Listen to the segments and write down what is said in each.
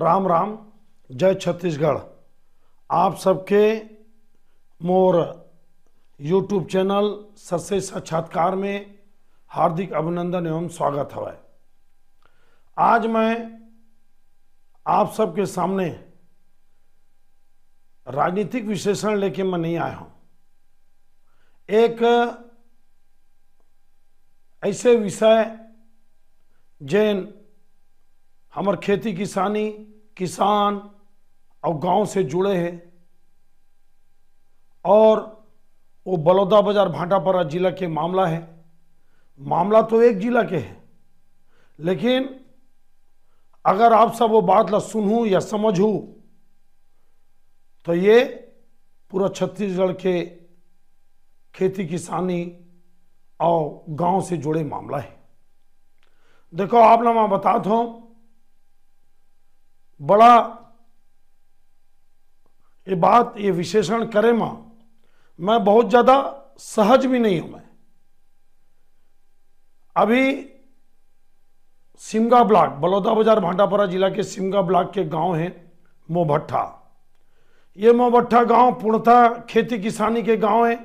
राम राम जय छत्तीसगढ़ आप सबके मोर यूट्यूब चैनल ससे साक्षात्कार में हार्दिक अभिनंदन एवं स्वागत है आज मैं आप सबके सामने राजनीतिक विश्लेषण लेके मैं नहीं आया हूँ एक ऐसे विषय जैन हमार खेती किसानी किसान और गांव से जुड़े हैं और वो बलौदा बाजार भाटापारा जिला के मामला है मामला तो एक जिला के है लेकिन अगर आप सब वो बात ला सुनू या समझू तो ये पूरा छत्तीसगढ़ के खेती किसानी और गांव से जुड़े मामला है देखो आप लोग मैं बताता हूँ बड़ा ये बात ये विशेषण करे मां मैं बहुत ज़्यादा सहज भी नहीं हूं मैं अभी सिमगा ब्लॉक बलौदा बाजार भाटापारा जिला के सिमगा ब्लॉक के गांव है मोभट्ठा ये मोभट्ठा गांव पूर्णतः खेती किसानी के गांव है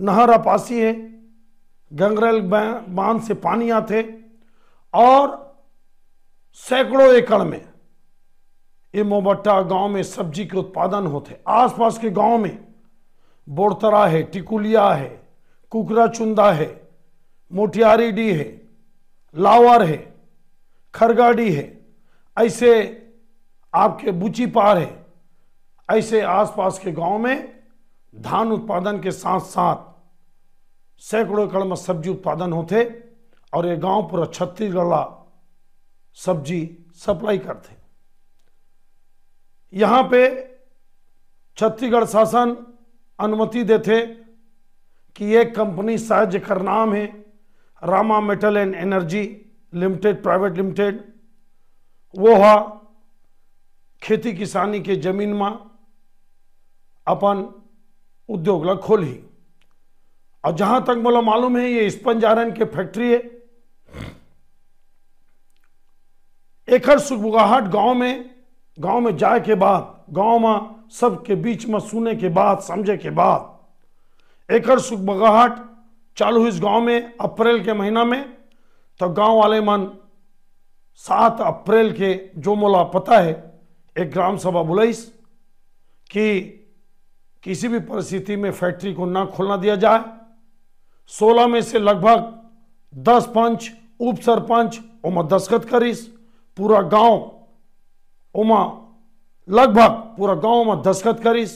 नहर अपासी है गंगरेल बांध से पानी आते और सैकड़ों एकड़ में इमोबट्टा गांव में सब्जी के उत्पादन होते आसपास के गांव में बोड़तरा है टिकुलिया है कुकरा चुंदा है मोटियारीडी है लावर है खरगाडी है ऐसे आपके बुची पार है ऐसे आसपास के गांव में धान उत्पादन के साथ साथ सैकड़ों एकड़ में सब्जी उत्पादन होते और ये गांव पूरा छत्तीसगढ़ सब्जी सप्लाई करते यहाँ पे छत्तीसगढ़ शासन अनुमति देते कि एक कंपनी शायद जेकर नाम है Rama metal and energy limited private limited वो हा खेती किसानी के जमीन में अपन उद्योग ला खोली और जहां तक मोला मालूम है ये स्पंज आयरन के फैक्ट्री है एकर सुखबुगाहट गांव में गांव में जाए के बाद गांव में सबके बीच में सुने के बाद समझे के बाद एकर बगाहट चालू इस गांव में अप्रैल के महीना में तो गांव वाले मन सात अप्रैल के जो मोला पता है एक ग्राम सभा बुलाइस कि किसी भी परिस्थिति में फैक्ट्री को ना खोलना दिया जाए सोलह में से लगभग दस पंच उप सरपंच उमर दस्खत करीस पूरा गांव ઓમાં लगभग पूरा गांव में दस्खत करीस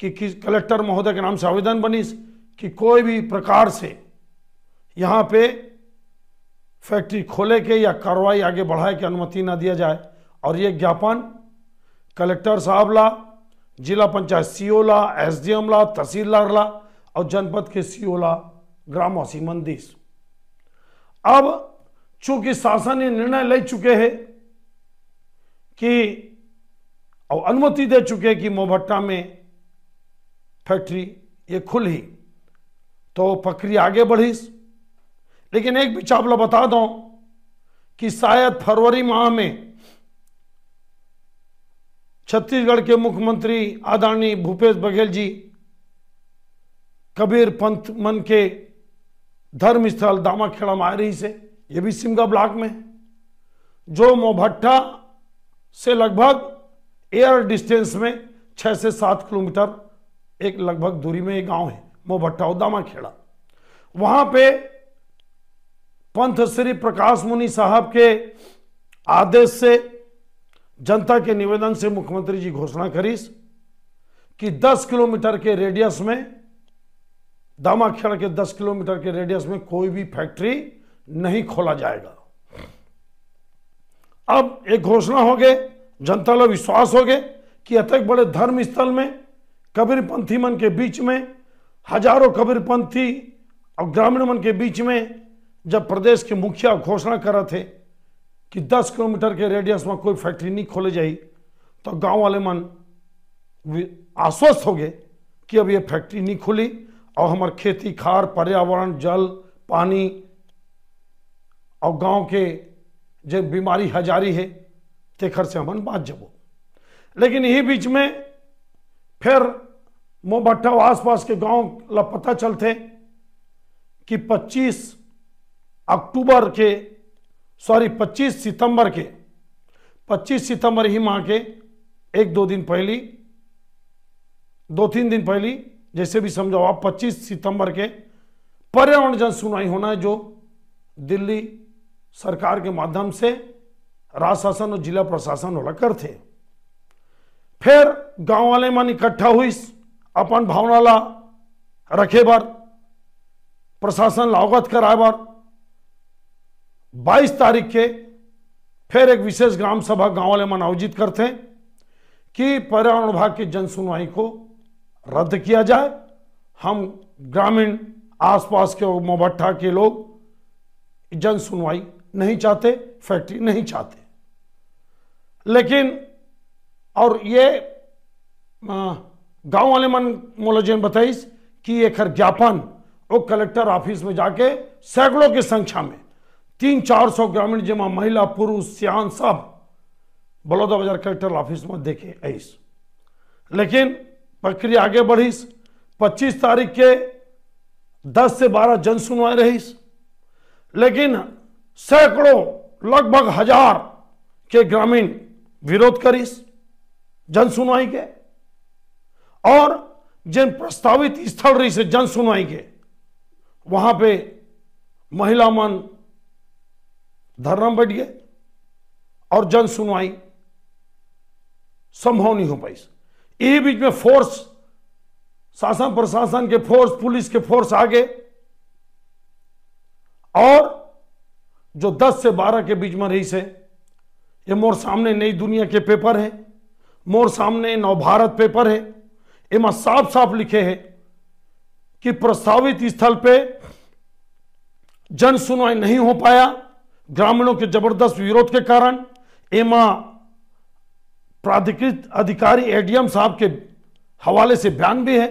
कि कलेक्टर महोदय के नाम से आवेदन बनीस कि कोई भी प्रकार से यहाँ पे फैक्ट्री खोले के या कार्रवाई आगे बढ़ाए के अनुमति ना दिया जाए और ये ज्ञापन कलेक्टर साहब ला जिला पंचायत सी ला एस डी एम ला तहसीलदार ला और जनपद के सी ला ग्रामवासी मंदिर अब चूंकि शासन ये निर्णय ले चुके हैं कि और अनुमति दे चुके कि मोभट्टा में फैक्ट्री ये खुल ही तो प्रक्रिया आगे बढ़ी लेकिन एक भी चावला बता दो कि शायद फरवरी माह में छत्तीसगढ़ के मुख्यमंत्री आदरणीय भूपेश बघेल जी कबीर पंथ मन के धर्म स्थल दामाखेड़ा मायरी से ये भी सिमगा ब्लॉक में जो मोभट्टा से लगभग एयर डिस्टेंस में छः से सात किलोमीटर एक लगभग दूरी में एक गांव है मोभट्टा उदामा खेड़ा वहां पे पंथ श्री प्रकाश मुनि साहब के आदेश से जनता के निवेदन से मुख्यमंत्री जी घोषणा करीस कि 10 किलोमीटर के रेडियस में दामाखेड़ के 10 किलोमीटर के रेडियस में कोई भी फैक्ट्री नहीं खोला जाएगा अब एक घोषणा हो गए जनता लोग विश्वास हो गए कि अतक बड़े धर्म स्थल में कबीरपंथी मन के बीच में हजारों कबीरपंथी और ग्रामीण मन के बीच में जब प्रदेश के मुखिया घोषणा कर रहे थे कि 10 किलोमीटर के रेडियस में कोई फैक्ट्री नहीं खोले जाए तो गांव वाले मन आश्वस्त हो गए कि अब ये फैक्ट्री नहीं खुली और हमारे खेती खार पर्यावरण जल पानी और गांव के जब बीमारी हजारी है तेखर से हम बात जबो लेकिन यही बीच में फिर मोबट्टा आसपास के गांव ला पता चलते कि 25 अक्टूबर के सॉरी 25 सितंबर के 25 सितंबर ही माह के एक दो दिन पहली दो तीन दिन पहली जैसे भी समझाओ आप 25 सितंबर के पर्यावरण जन सुनवाई होना है जो दिल्ली सरकार के माध्यम से राज्य शासन और जिला प्रशासन वाला करते फिर गांव वाले मन इकट्ठा हुई अपन भावना ला रखे बार प्रशासन अवगत कराए बार बाईस तारीख के फिर एक विशेष ग्राम सभा गांव वाले मन आयोजित करते कि पर्यावरण विभाग की जन सुनवाई को रद्द किया जाए हम ग्रामीण आसपास के मोबट्ठा के लोग जन सुनवाई नहीं चाहते फैक्ट्री नहीं चाहते लेकिन और ये गांव वाले मन ने बताइस कि एक ज्ञापन वो कलेक्टर ऑफिस में जाके सैकड़ों की संख्या में तीन चार सौ ग्रामीण जमा महिला पुरुष सियान सब बलौदा बाजार कलेक्टर ऑफिस में देखे ऐस लेकिन प्रक्रिया आगे बढ़ीस 25 तारीख के 10 से 12 जन सुनवाई रहीस लेकिन सैकड़ों लगभग हजार के ग्रामीण विरोध करी जन सुनवाई के और जिन प्रस्तावित स्थल रही से जन सुनवाई के वहां पे महिला मन धरना बैठ गए और जन सुनवाई संभव नहीं हो पाई इस बीच में फोर्स शासन प्रशासन के फोर्स पुलिस के फोर्स आगे और जो 10 से 12 के बीच में रईस है ये मोर सामने नई दुनिया के पेपर है मोर सामने नवभारत पेपर है एमा साफ साफ लिखे है कि प्रस्तावित स्थल पे जन सुनवाई नहीं हो पाया ग्रामीणों के जबरदस्त विरोध के कारण एमा प्राधिकृत अधिकारी एडीएम साहब के हवाले से बयान भी है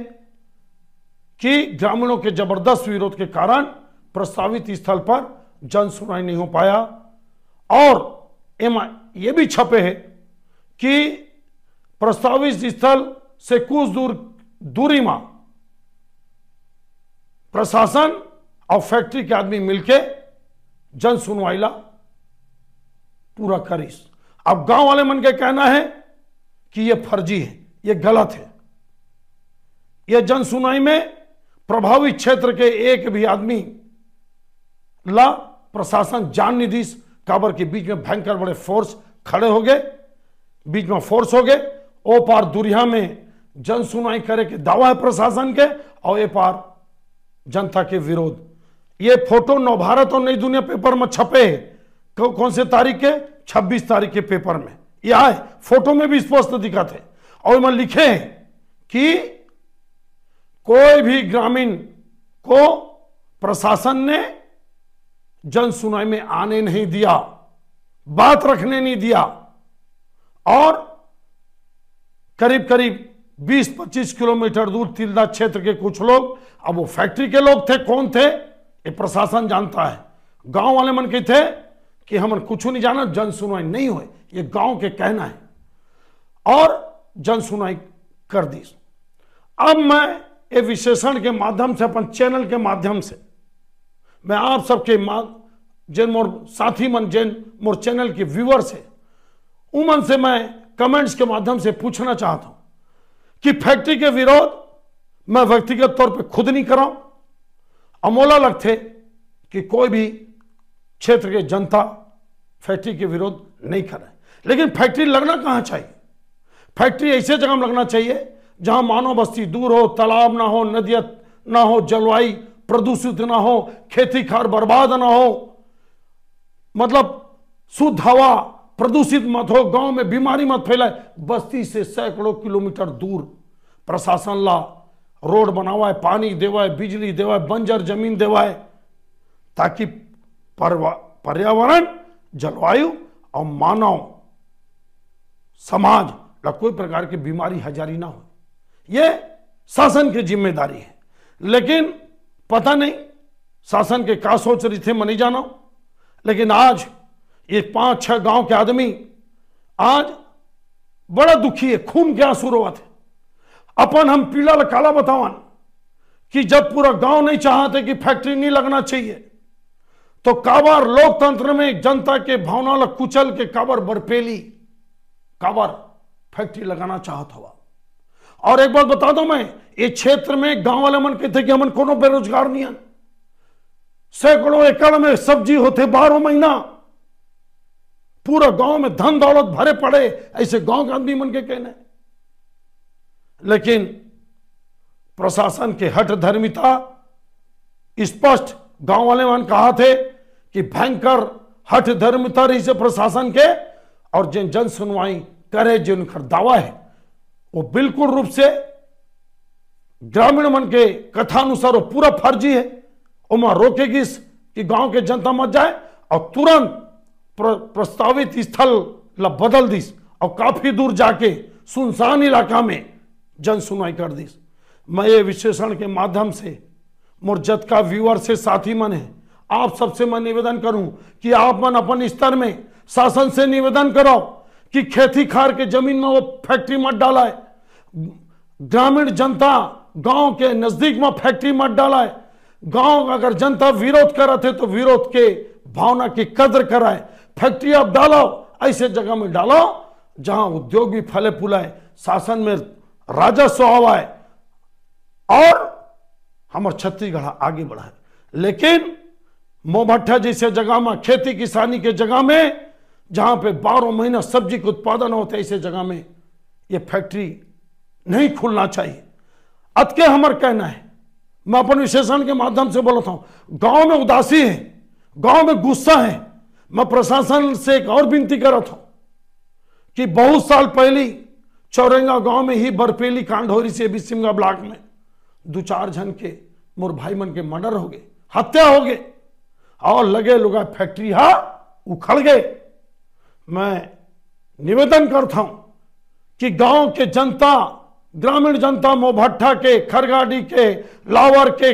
कि ग्रामीणों के जबरदस्त विरोध के कारण प्रस्तावित स्थल पर जन सुनाई नहीं हो पाया और एम ये भी छपे है कि प्रस्तावित स्थल से कुछ दूर दूरी में प्रशासन और फैक्ट्री के आदमी मिलके जन सुनवाई ला पूरा करीस अब गांव वाले मन के कहना है कि यह फर्जी है यह गलत है यह जन सुनवाई में प्रभावित क्षेत्र के एक भी आदमी ला प्रशासन जान नीतीश काबर के बीच में भयंकर बड़े फोर्स खड़े हो गए बीच में फोर्स हो गए ओ पार दुरिया में जन सुनवाई करे के दावा है प्रशासन के और ए पार जनता के विरोध ये फोटो नवभारत और नई दुनिया पेपर में छपे है कौन से तारीख के 26 तारीख के पेपर में यह है फोटो में भी स्पष्ट दिखा थे और मैं लिखे हैं कि कोई भी ग्रामीण को प्रशासन ने जन सुनाई में आने नहीं दिया बात रखने नहीं दिया और करीब करीब 20-25 किलोमीटर दूर तिलदा क्षेत्र के कुछ लोग अब वो फैक्ट्री के लोग थे कौन थे ये प्रशासन जानता है गांव वाले मन के थे कि हम कुछ नहीं जाना जन सुनवाई नहीं हुए ये गांव के कहना है और जन सुनवाई कर दी अब मैं ये विशेषण के माध्यम से अपन चैनल के माध्यम से मैं आप सबके मां जिन मोर साथी मन जैन मोर चैनल के व्यूअर्स है उमन से मैं कमेंट्स के माध्यम से पूछना चाहता हूं कि फैक्ट्री के विरोध मैं व्यक्तिगत तौर पे खुद नहीं कराऊं अमोला लगते कि कोई भी क्षेत्र के जनता फैक्ट्री के विरोध नहीं करे लेकिन फैक्ट्री लगना कहां चाहिए फैक्ट्री ऐसे जगह में लगना चाहिए जहां मानव बस्ती दूर हो तालाब ना हो नदियत ना हो जलवायु प्रदूषित ना हो खेती खार बर्बाद ना हो मतलब शुद्ध हवा प्रदूषित मत हो गांव में बीमारी मत फैलाए बस्ती से सैकड़ों किलोमीटर दूर प्रशासन ला रोड बनावाए पानी देवाए बिजली देवाए बंजर जमीन देवाए ताकि पर्यावरण जलवायु और मानव समाज ला कोई प्रकार की बीमारी हजारी ना हो यह शासन की जिम्मेदारी है लेकिन पता नहीं शासन के क्या सोच रहे थे मैं नहीं जाना लेकिन आज ये पांच छह गांव के आदमी आज बड़ा दुखी है खून के आंसू रोवा थे अपन हम पीला काला बतावान कि जब पूरा गांव नहीं चाहते कि फैक्ट्री नहीं लगना चाहिए तो काबर लोकतंत्र में जनता के भावना कुचल के काबर बरपेली काबर फैक्ट्री लगाना चाहता हुआ और एक बात बता दो मैं ये क्षेत्र में गांव वाले मन कहते कि हमन कोनो बेरोजगार नहीं है सैकड़ों एकड़ में सब्जी होते बारह महीना पूरा गांव में धन दौलत भरे पड़े ऐसे गांव के आदमी मन के कहने लेकिन प्रशासन के हट धर्मिता स्पष्ट गांव वाले मन कहा थे कि भयंकर हट धर्मिता रही से प्रशासन के और जिन जन सुनवाई करे जिन दावा है वो बिल्कुल रूप से ग्रामीण मन के कथानुसार वो पूरा फर्जी है वहां रोकेगी कि गांव के जनता मत जाए और तुरंत प्र, प्रस्तावित स्थल बदल दीस और काफी दूर जाके सुनसान इलाका में जन सुनवाई कर दीस मैं ये विश्लेषण के माध्यम से मुरजत का व्यूअर से साथी मन है आप सबसे मैं निवेदन करूं कि आप मन अपन स्तर में शासन से निवेदन करो कि खेती खार के जमीन में वो फैक्ट्री मत डाला है ग्रामीण जनता गांव के नजदीक में फैक्ट्री मत डाला है गांव अगर जनता विरोध कर रहे थे तो विरोध के भावना की कदर कराए फैक्ट्री आप डालो ऐसे जगह में डालो जहां उद्योग भी फले फूलाए शासन में राजस्व हवाए और हमारे छत्तीसगढ़ आगे बढ़ाए लेकिन मोमट्ठा जैसे जगह में खेती किसानी के जगह में जहां पे बारह महीना सब्जी का उत्पादन होता है ऐसे जगह में ये फैक्ट्री नहीं खुलना चाहिए अतके हमार कहना है मैं अपन विशेषण के माध्यम से बोलता हूं गांव में उदासी है गांव में गुस्सा है मैं प्रशासन से एक और विनती कर रहा था कि बहुत साल पहले चौरंगा गांव में ही बर्फेली कांड हो रही थी सिमगा ब्लॉक में दो चार जन के मोर भाई मन के मर्डर हो गए हत्या हो गए और लगे लुगा फैक्ट्री हा उखड़ गए मैं निवेदन करता हूं कि गांव के जनता ग्रामीण जनता मोभट्टा के खरगाड़ी के लावर के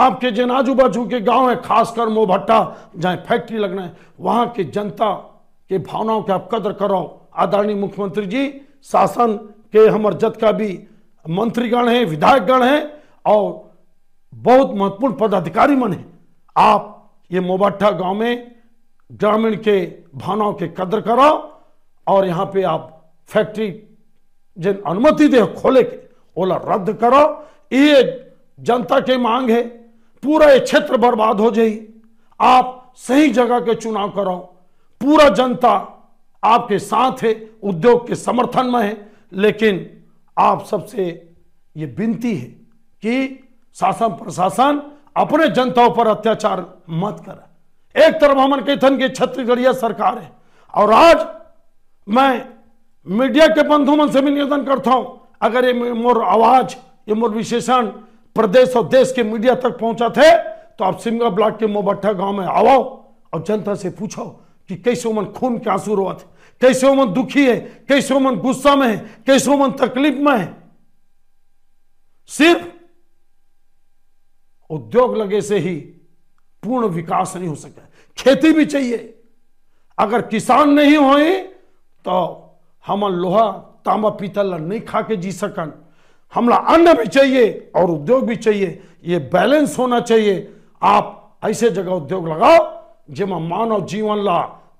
आपके जिन आजू बाजू के गांव है खासकर मोभट्टा जहां फैक्ट्री लगना है वहां की जनता के भावनाओं की आप कदर करो आदरणीय मुख्यमंत्री जी शासन के हमारे जत का भी मंत्रीगण है विधायकगण है और बहुत महत्वपूर्ण पदाधिकारी मन है आप ये मोबट्ठा गांव में ग्रामीण के भावनाओं के कदर करो और यहाँ पे आप फैक्ट्री जिन अनुमति दे खोले के ओला रद्द करो ये जनता के मांग है पूरा ये क्षेत्र बर्बाद हो जाए आप सही जगह के चुनाव करो पूरा जनता आपके साथ है उद्योग के समर्थन में है लेकिन आप सबसे ये विनती है कि शासन प्रशासन अपने जनताओं पर अत्याचार मत करें एक तरफ अमन कैथन की छत्तीसगढ़िया सरकार है और आज मैं मीडिया के बंधु मन से भी निवेदन करता हूं अगर ये मोर आवाज ये मोर विशेषण प्रदेश और देश के मीडिया तक पहुंचा थे तो आप सिमगा ब्लॉक के मोबट्ठा गांव में आवाओ और जनता से पूछो कि कैसे उमन खून के आंसू रोत कैसे उमन दुखी है कैसे उमन गुस्सा में है कैसे उमन तकलीफ में है सिर्फ उद्योग लगे से ही पूर्ण विकास नहीं हो सके खेती भी चाहिए अगर किसान नहीं हो तो हम लोहा तांबा पीतल नहीं खा के जी सकन हमला अन्न भी चाहिए और उद्योग भी चाहिए ये बैलेंस होना चाहिए आप ऐसे जगह उद्योग लगाओ जिसमें मानव जीवन ला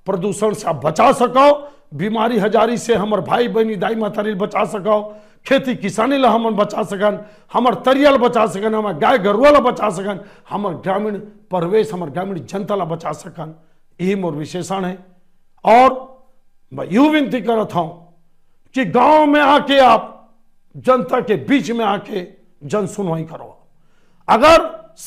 प्रदूषण से आप बचा सको बीमारी हजारी से हमारे भाई बहनी दाई महतारी बचा सको खेती किसानी ला हम बचा सकन हमार तरिया बचा सकन हमार गाय गरुआ ला बचा सकन हमार ग्रामीण परिवेश हमार ग्रामीण जनता ला बचा सकन यही मोर विशेषण है और मैं यू विनती करत हूँ कि गांव में आके आप जनता के बीच में आके जन सुनवाई करो अगर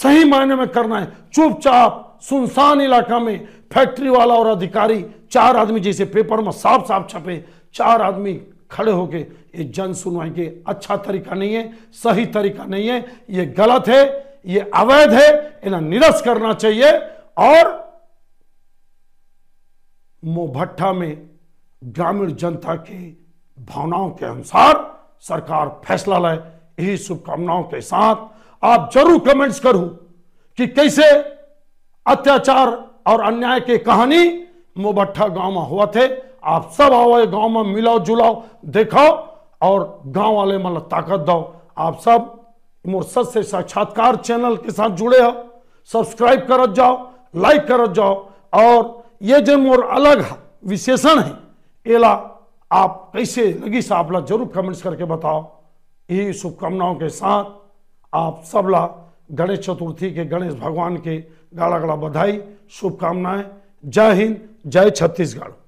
सही मायने में करना है चुपचाप सुनसान इलाका में फैक्ट्री वाला और अधिकारी चार आदमी जैसे पेपर में साफ साफ छपे चार आदमी खड़े होके ये जन सुनवाई के अच्छा तरीका नहीं है सही तरीका नहीं है ये गलत है ये अवैध है इन्हें निरस्त करना चाहिए और मोभट्ठा में ग्रामीण जनता की भावनाओं के अनुसार सरकार फैसला लाए यही शुभकामनाओं के साथ आप जरूर कमेंट्स करो कि कैसे अत्याचार और अन्याय की कहानी मोबट्ठा गांव में हुआ थे आप सब आओ गांव में मिलाओ जुलाओ देखाओ और गांव वाले मतलब ताकत दो आप सब मोरसत से साक्षात्कार चैनल के साथ जुड़े हो सब्सक्राइब करत जाओ लाइक करत जाओ और ये जो मोर अलग विशेषण है एला आप कैसे लगी सा आप जरूर कमेंट्स करके बताओ यही शुभकामनाओं के साथ आप सब ला गणेश चतुर्थी के गणेश भगवान के गाड़ा गाड़ा बधाई शुभकामनाएं जय हिंद जय छत्तीसगढ़